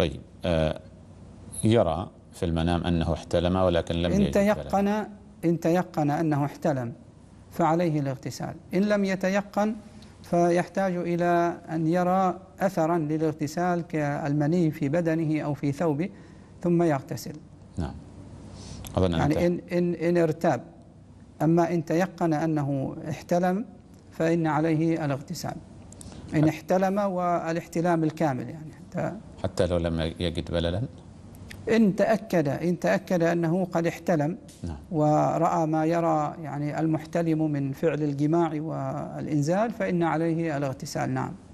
طيب آه، يرى في المنام أنه احتلم ولكن لم إن تيقن إن تيقن أنه احتلم فعليه الاغتسال إن لم يتيقن فيحتاج إلى أن يرى أثرا للاغتسال كالمني في بدنه أو في ثوبه ثم يغتسل نعم أظن يعني إن, إن, إن ارتاب أما إن تيقن أنه احتلم فإن عليه الاغتسال إن احتلم والاحتلام الكامل يعني حتى حتى لو لم يجد بللا إن تأكد إن تأكد أنه قد احتلم نعم. ورأى ما يرى يعني المحتلم من فعل الجماع والإنزال فإن عليه الاغتسال نعم